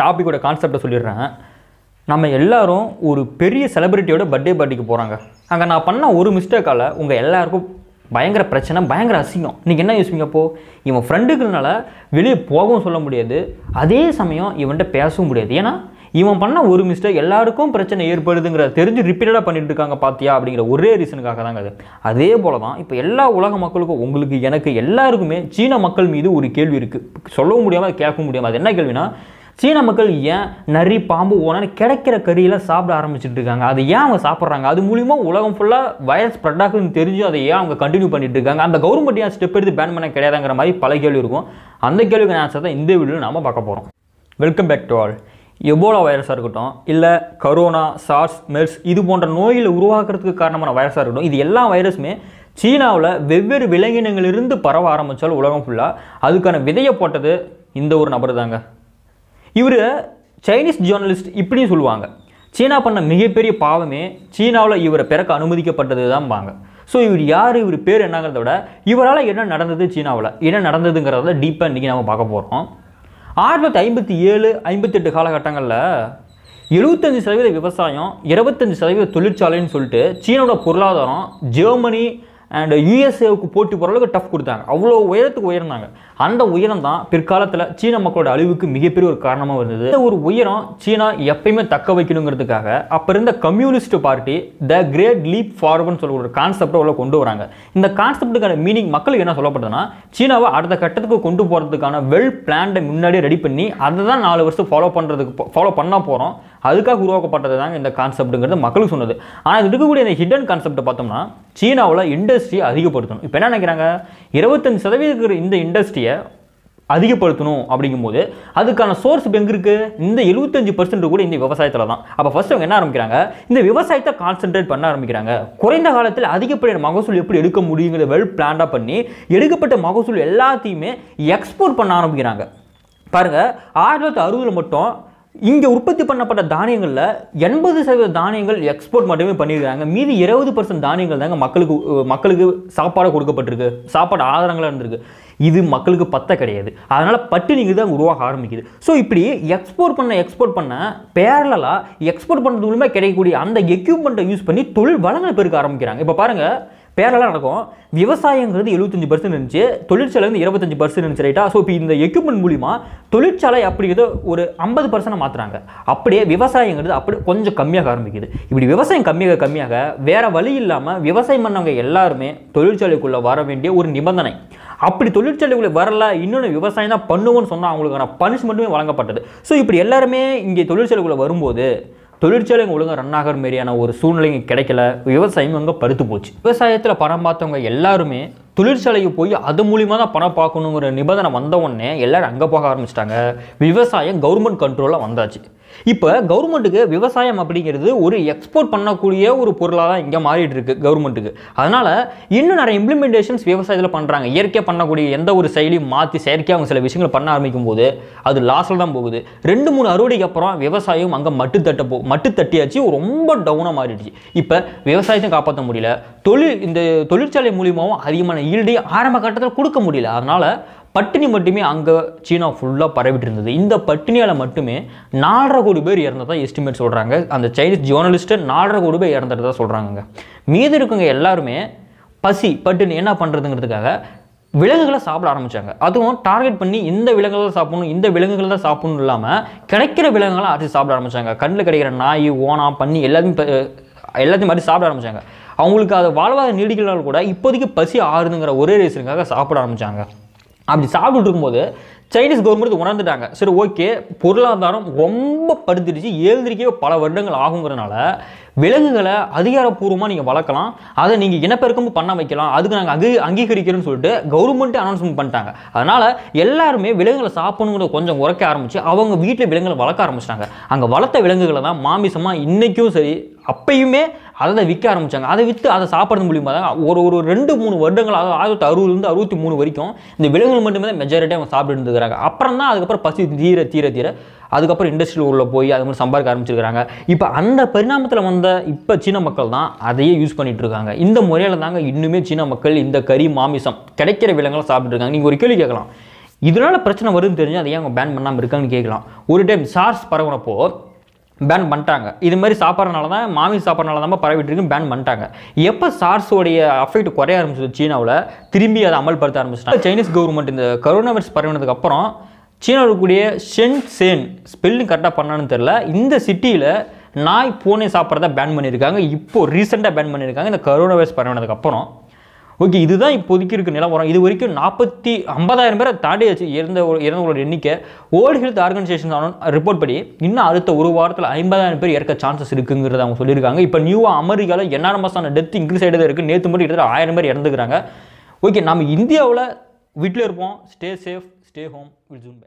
டாப்பிக்கோட கான்செப்டை சொல்லிடுறேன் நம்ம எல்லாரும் ஒரு பெரிய செலிப்ரிட்டியோட பர்த்டே பார்ட்டிக்கு போகிறாங்க அங்கே நான் பண்ண ஒரு மிஸ்டேக்கால் உங்கள் எல்லாருக்கும் பயங்கர பிரச்சனை பயங்கர அசிங்கம் நீங்கள் என்ன யோசிப்பீங்க அப்போது இவன் ஃப்ரெண்டுக்குனால வெளியே போகவும் சொல்ல முடியாது அதே சமயம் இவன்கிட்ட பேசவும் முடியாது ஏன்னா இவன் பண்ண ஒரு மிஸ்டேக் எல்லாருக்கும் பிரச்சனை ஏற்படுதுங்கிற தெரிஞ்சு ரிப்பீட்டடாக பண்ணிட்டு இருக்காங்க பார்த்தியா அப்படிங்கிற ஒரே ரீசனுக்காக தாங்க அது அதே போல தான் இப்போ எல்லா உலக மக்களுக்கும் உங்களுக்கு எனக்கு எல்லாருக்குமே சீன மக்கள் மீது ஒரு கேள்வி இருக்குது சொல்லவும் முடியாமல் கேட்கவும் முடியாமல் அது என்ன கேள்வினா சீன மக்கள் ஏன் நரி பாம்பு ஓனான்னு கிடைக்கிற கறியெல்லாம் சாப்பிட ஆரம்பிச்சுட்டு இருக்காங்க அது ஏன் அவங்க சாப்பிட்றாங்க அது மூலிமா உலகம் ஃபுல்லாக வைரஸ் ஸ்ப்ரெட் ஆகுதுன்னு தெரிஞ்சு அதை ஏன் அவங்க கண்டினியூ பண்ணிட்டு இருக்காங்க அந்த கவர்மெண்ட் ஏன் ஸ்டெப் எடுத்து பேன் பண்ண கிடையாதுங்கிற மாதிரி பல கேள்வி இருக்கும் அந்த கேள்விக்கு ஆன்சர் தான் இந்த வீடியோவில் நாம் பார்க்க போகிறோம் welcome back to all Ebola வைரஸாக இருக்கட்டும் இல்லை கரோனா சார்ஸ் மெர்ஸ் இது போன்ற நோயில் உருவாக்குறதுக்கு காரணமான வைரஸாக இருக்கட்டும் இது எல்லா வைரஸுமே சீனாவில் வெவ்வேறு விலங்கினங்களிலிருந்து பரவ ஆரம்பித்தாலும் உலகம் ஃபுல்லாக அதுக்கான விதையை போட்டது இந்த ஒரு நபர் தாங்க இவர் சைனீஸ் ஜேர்னலிஸ்ட் இப்படியும் சொல்லுவாங்க சீனா பண்ண மிகப்பெரிய பாவமே சீனாவில் இவரை பிறக்க அனுமதிக்கப்பட்டது தான் வாங்க ஸோ இவர் யார் இவர் பேர் என்னங்கிறத விட இவரால் என்ன நடந்தது சீனாவில் என்ன நடந்ததுங்கிறத டீப்பாக இன்றைக்கி நம்ம பார்க்க போகிறோம் ஆயிரத்தி தொள்ளாயிரத்தி ஐம்பத்தி ஏழு ஐம்பத்தெட்டு காலகட்டங்களில் எழுபத்தஞ்சு சதவீத விவசாயம் இருபத்தஞ்சு சதவீத தொழிற்சாலைன்னு சொல்லிட்டு சீனோட பொருளாதாரம் ஜெர்மனி அண்ட் யூஎஸ்ஏவுக்கு போட்டி போகிற அளவுக்கு டஃப் கொடுத்தாங்க அவ்வளோ உயரத்துக்கு உயர்ந்தாங்க அந்த உயரம் தான் பிற்காலத்தில் சீன மக்களோட அழிவுக்கு மிகப்பெரிய ஒரு காரணமாக இருந்தது இந்த ஒரு உயரம் சீனா எப்பயுமே தக்க வைக்கணுங்கிறதுக்காக அப்போ இருந்த communist party the great leap ஃபார்வர்ட்னு சொல்ல ஒரு கான்செப்டை அவ்வளோ கொண்டு வராங்க இந்த கான்செப்டுக்கான மீனிங் மக்களுக்கு என்ன சொல்லப்படுதுன்னா சீனாவை அடுத்த கட்டத்துக்கு கொண்டு போகிறதுக்கான வெல் பிளான்டை முன்னாடியே ரெடி பண்ணி அதை தான் நாலு வருஷம் ஃபாலோ பண்ணுறதுக்கு ஃபாலோ பண்ணால் போகிறோம் அதுக்காக உருவாக்கப்பட்டது தாங்க இந்த கான்செப்டுங்கிறது மக்களுக்கு சொன்னது ஆனால் இது இருக்கக்கூடிய இந்த ஹிடன் கான்செப்டை பார்த்தோம்னா சீனாவில் இண்டஸ்ட்ரியை அதிகப்படுத்தணும் இப்போ என்ன நினைக்கிறாங்க இருபத்தஞ்சு சதவீதத்துக்கு இந்த இண்டஸ்ட்ரியை அதிகப்படுத்தணும் அப்படிங்கும்போது அதுக்கான சோர்ஸ் இப்போ எங்கே இருக்குது இந்த எழுபத்தஞ்சு பர்சன்ட் கூட இந்த விவசாயத்தில் தான் அப்போ ஃபஸ்ட் அவங்க என்ன ஆரம்பிக்கிறாங்க இந்த விவசாயத்தை கான்சென்ட்ரேட் பண்ண ஆரம்பிக்கிறாங்க குறைந்த காலத்தில் அதிகப்படியான மகசூல் எப்படி எடுக்க முடியுங்கிற வெல் பிளான்டாக பண்ணி எடுக்கப்பட்ட மகசூல் எல்லாத்தையுமே எக்ஸ்போர்ட் பண்ண ஆரம்பிக்கிறாங்க பாருங்கள் ஆயிரத்தி தொள்ளாயிரத்தி அறுபதில் மட்டும் இங்கே உற்பத்தி பண்ணப்பட்ட தானியங்களில் எண்பது சதவீத தானியங்கள் எக்ஸ்போர்ட் மட்டுமே பண்ணியிருக்காங்க மீதி இருபது பர்சன்ட் தானியங்கள் தாங்க மக்களுக்கு மக்களுக்கு சாப்பாடாக கொடுக்கப்பட்டிருக்கு சாப்பாடு ஆதாரங்களாக இருந்திருக்கு இது மக்களுக்கு பத்த கிடையாது அதனால் பட்டினிக்கு தான் உருவாக ஆரம்பிக்குது ஸோ இப்படி எக்ஸ்போர்ட் பண்ண எக்ஸ்போர்ட் பண்ண பேரலாக எக்ஸ்போர்ட் பண்ணுறது மூலமாக கிடைக்கக்கூடிய அந்த எக்யூப்மெண்ட்டை யூஸ் பண்ணி தொழில் வளங்களை பெருக்க ஆரம்பிக்கிறாங்க இப்போ பாருங்கள் பேரெல்லாம் நடக்கும் விவசாயங்கிறது எழுபத்தஞ்சு பர்சன்ட் இருந்துச்சு தொழிற்சாலை வந்து இருபத்தஞ்சு பர்சன்ட் இருந்துச்சு ரைட்டா ஸோ இப்போ இந்த எக்யூப்மெண்ட் மூலிமா தொழிற்சாலை அப்படிங்கிறது ஒரு ஐம்பது பர்சன்ட் மாற்றுறாங்க அப்படியே விவசாயங்கிறது அப்படி கொஞ்சம் கம்மியாக ஆரம்பிக்குது இப்படி விவசாயம் கம்மியாக கம்மியாக வேறு வழி இல்லாமல் விவசாயம் பண்ணவங்க எல்லாருமே தொழிற்சாலைக்குள்ளே வர வேண்டிய ஒரு நிபந்தனை அப்படி தொழிற்சாலைகளை வரல இன்னொன்று விவசாயம் தான் பண்ணுவோன்னு சொன்னால் அவங்களுக்கான பனிஷ்மெண்ட்டுமே வழங்கப்பட்டது ஸோ இப்படி எல்லாருமே இங்கே தொழிற்சாலைக்குள்ளே வரும்போது தொழிற்சாலைங்க ஒழுங்காக ரன் ஆகிற மாதிரியான ஒரு சூழ்நிலைங்க கிடைக்கல விவசாயம் அங்கே பருத்து போச்சு விவசாயத்தில் பணம் பார்த்தவங்க எல்லாருமே தொழிற்சாலைக்கு போய் அது மூலிமா தான் பணம் பார்க்கணுங்கிற நிபந்தனை வந்த உடனே எல்லோரும் அங்கே போக ஆரம்பிச்சிட்டாங்க விவசாயம் கவர்மெண்ட் கண்ட்ரோலில் வந்தாச்சு இப்போ கவர்மெண்ட்டுக்கு விவசாயம் அப்படிங்கிறது ஒரு எக்ஸ்போர்ட் பண்ணக்கூடிய ஒரு பொருளாக தான் இங்கே மாறிட்டு இருக்கு கவர்மெண்ட்டுக்கு அதனால் இன்னும் நிறைய இம்ப்ளிமெண்டேஷன்ஸ் விவசாயத்தில் பண்ணுறாங்க இயற்கையாக பண்ணக்கூடிய எந்த ஒரு செயலியும் மாற்றி செயற்கையாக அவங்க சில விஷயங்கள் பண்ண ஆரம்பிக்கும் போது அது லாஸில் தான் போகுது ரெண்டு மூணு அறுவடைக்கு அப்புறம் விவசாயம் அங்கே மட்டு தட்ட போ மட்டு தட்டியாச்சு ரொம்ப டவுனாக மாறிடுச்சு இப்போ விவசாயத்தையும் காப்பாற்ற முடியல தொழில் இந்த தொழிற்சாலை மூலியமாகவும் அதிகமான ஈல்டே ஆரம்ப கட்டத்தில் கொடுக்க முடியல அதனால் பட்டினி மட்டுமே அங்கே சீனா ஃபுல்லாக பரவிட்டு இருந்தது இந்த பட்டினியால் மட்டுமே நாலரை கோடி பேர் இறந்ததா எஸ்டிமேட் சொல்கிறாங்க அந்த சைனீஸ் ஜேர்னலிஸ்ட்டு நாலரை கோடி பேர் இறந்துட்டதாக சொல்கிறாங்க மீதி இருக்கவங்க எல்லாருமே பசி பட்டினி என்ன பண்ணுறதுங்கிறதுக்காக விலங்குகளை சாப்பிட ஆரம்பித்தாங்க அதுவும் டார்கெட் பண்ணி இந்த விலங்குகளை சாப்பிடணும் இந்த விலங்குகள் தான் சாப்பிடணும் இல்லாமல் கிடைக்கிற விலங்குகளை அரிசி சாப்பிட ஆரம்பித்தாங்க கண்ணில் கிடைக்கிற நாய் ஓனா பண்ணி எல்லாத்தையும் எல்லாத்தையும் மாதிரி சாப்பிட ஆரம்பித்தாங்க அவங்களுக்கு அதை வாழ்வாதாரம் நீடிக்கலாம் கூட இப்போதைக்கு பசி ஆறுதுங்கிற ஒரே ரீசனுக்காக சாப்பிட ஆரம்பித்தாங்க அப்படி சாப்பிட்டுட்டு இருக்கும்போது சைனீஸ் கவர்மெண்ட் உணர்ந்துட்டாங்க சரி ஓகே பொருளாதாரம் ரொம்ப படுத்திடுச்சு எழுந்திரிக்கவே பல வருடங்கள் ஆகுங்கிறனால விலங்குகளை அதிகாரப்பூர்வமாக நீங்கள் வளர்க்கலாம் அதை நீங்கள் இனப்பெருக்கமும் பண்ண வைக்கலாம் அதுக்கு நாங்கள் அங்கீ அங்கீகரிக்கிறோம்னு சொல்லிட்டு கவர்மெண்ட்டு அனௌன்ஸ்மெண்ட் பண்ணிட்டாங்க அதனால் எல்லாருமே விலங்குகளை சாப்பிடணுங்கிறத கொஞ்சம் உரைக்க ஆரம்பித்து அவங்க வீட்டில் விலங்குகளை வளர்க்க ஆரம்பிச்சிட்டாங்க அங்கே வளர்த்த விலங்குகளை தான் மாமிசமாக இன்றைக்கும் சரி அப்பயுமே அதை விற்க ஆரம்பித்தாங்க அதை விற்று அதை சாப்பிட்றது மூலியமாக தான் ஒரு ஒரு ரெண்டு மூணு வருடங்கள் அதாவது ஆயிரத்தி அறுபதுலேருந்து அறுபத்தி மூணு வரைக்கும் இந்த விலங்குகள் மட்டுமே தான் மெஜாரிட்டி அவங்க சாப்பிட்டு இருந்துக்கிறாங்க அப்புறம் தான் அதுக்கப்புறம் பசி தீர தீர தீர அதுக்கப்புறம் இண்டஸ்ட்ரியல் ஊரில் போய் அது மாதிரி சம்பாதிக்க ஆரம்பிச்சிருக்காங்க இப்போ அந்த பரிணாமத்தில் வந்த இப்போ சீன மக்கள் தான் அதையே யூஸ் பண்ணிகிட்டு இருக்காங்க இந்த முறையில் தாங்க இன்னுமே சீன மக்கள் இந்த கறி மாமிசம் கிடைக்கிற விலங்குகளை சாப்பிட்ருக்காங்க நீங்கள் ஒரு கேள்வி கேட்கலாம் இதனால் பிரச்சனை வருதுன்னு தெரிஞ்சு அதை ஏன் அவங்க பேன் பண்ணாமல் இருக்காங்கன்னு கேட்கலாம் ஒரு டைம் சார்ஸ் பரவுனப்போ பேன் பண்ணிட்டாங்க இது மாதிரி சாப்பிட்றனால தான் மாமி சாப்பிட்றனால தான் பரவிட்டு இருக்கு பேன் பண்ணிட்டாங்க எப்போ சார்ஸோடைய அஃபெக்ட் குறைய ஆரம்பிச்சது சீனாவில் திரும்பி அதை அமல்படுத்த ஆரம்பிச்சிட்டாங்க சைனீஸ் கவர்மெண்ட் இந்த கரோனா வைரஸ் பரவினதுக்கு அப்புறம் சீனாவில் இருக்கக்கூடிய ஷென் சேன் ஸ்பெல்லிங் கரெக்டாக பண்ணான்னு தெரில இந்த சிட்டியில் நாய் பூனை சாப்பிட்றத பேன் பண்ணியிருக்காங்க இப்போது ரீசெண்டாக பேன் பண்ணியிருக்காங்க இந்த கரோனா வைரஸ் பரவினதுக்கப்புறம் ஓகே இதுதான் இப்போதைக்கு இருக்க நிலவரம் இது வரைக்கும் நாற்பத்தி ஐம்பதாயிரம் பேரை தாண்டியாச்சு இறந்த இறந்தவங்களோட எண்ணிக்கை வேர்ல்டு ஹெல்த் ஆர்கனைசேஷன் ரிப்போர்ட் படி இன்னும் அடுத்த ஒரு வாரத்தில் ஐம்பதாயிரம் பேர் இறக்க சான்சஸ் இருக்குங்கிறத அவங்க சொல்லியிருக்காங்க இப்போ நியூவாக அமெரிக்காவில் என்ஆர்எம்எஸான டெத் இன்க்ரீஸ் ஆகிட்டு இருக்குது நேற்று மட்டும் கிட்டத்தட்ட ஆயிரம் பேர் இறந்துக்கிறாங்க ஓகே நம்ம இந்தியாவில் வீட்டில் இருப்போம் stay safe stay home will June